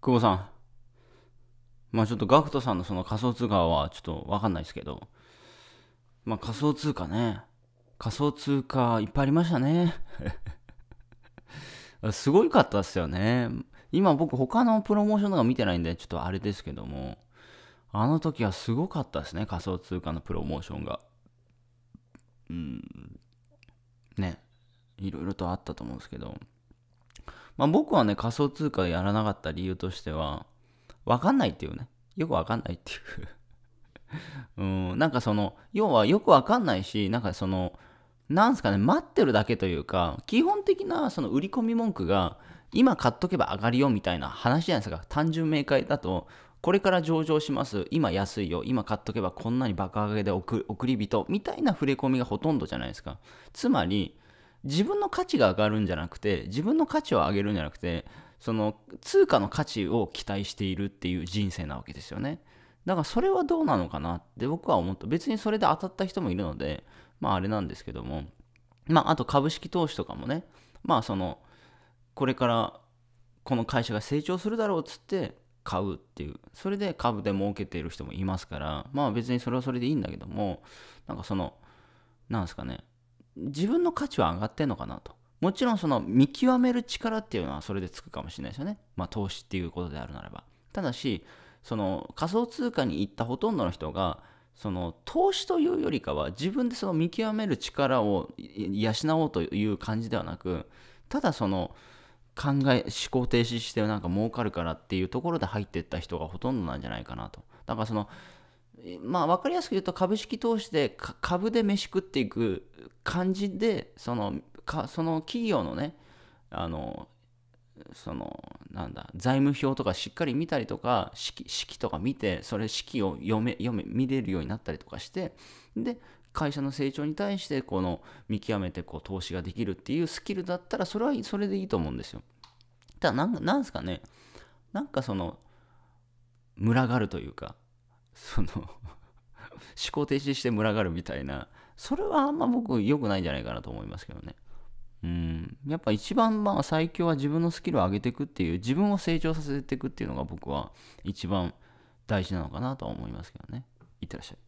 久保さん。まあちょっとガクトさんのその仮想通貨はちょっとわかんないですけど、まあ仮想通貨ね。仮想通貨いっぱいありましたね。すごいかったっすよね。今僕他のプロモーションとか見てないんでちょっとあれですけども、あの時はすごかったですね、仮想通貨のプロモーションが。うん。ね。いろいろとあったと思うんですけど。まあ、僕はね、仮想通貨やらなかった理由としては、わかんないっていうね。よくわかんないっていう うん、なんかその、要はよくわかんないし、なんかその、なんすかね、待ってるだけというか、基本的なその売り込み文句が、今買っとけば上がるよみたいな話じゃないですか。単純明快だと、これから上場します。今安いよ。今買っとけばこんなに爆上げで送り人みたいな触れ込みがほとんどじゃないですか。つまり、自分の価値が上がるんじゃなくて自分の価値を上げるんじゃなくてその通貨の価値を期待しているっていう人生なわけですよねだからそれはどうなのかなって僕は思った別にそれで当たった人もいるのでまああれなんですけどもまああと株式投資とかもねまあそのこれからこの会社が成長するだろうっつって買うっていうそれで株で儲けている人もいますからまあ別にそれはそれでいいんだけどもなんかそのなんですかね自分の価値は上がってんのかなと。もちろんその見極める力っていうのはそれでつくかもしれないですよね。まあ投資っていうことであるならば。ただし、その仮想通貨に行ったほとんどの人が、その投資というよりかは自分でその見極める力を養おうという感じではなく、ただその考え、思考停止してなんか儲かるからっていうところで入っていった人がほとんどなんじゃないかなと。だからそのまあ、分かりやすく言うと株式投資で株で飯食っていく感じでそのかその企業のねあのそのなんだ財務表とかしっかり見たりとか式式とか見てそれ式を読め読め見れるようになったりとかしてで会社の成長に対してこの見極めてこう投資ができるっていうスキルだったらそれはそれでいいと思うんですよ。ただなんなんすかねなんかその群がるというかその思考停止して群がるみたいな、それはあんま僕良くないんじゃないかなと思いますけどね。うん、やっぱ一番まあ最強は自分のスキルを上げていくっていう自分を成長させていくっていうのが僕は一番大事なのかなとは思いますけどねいってらっしゃい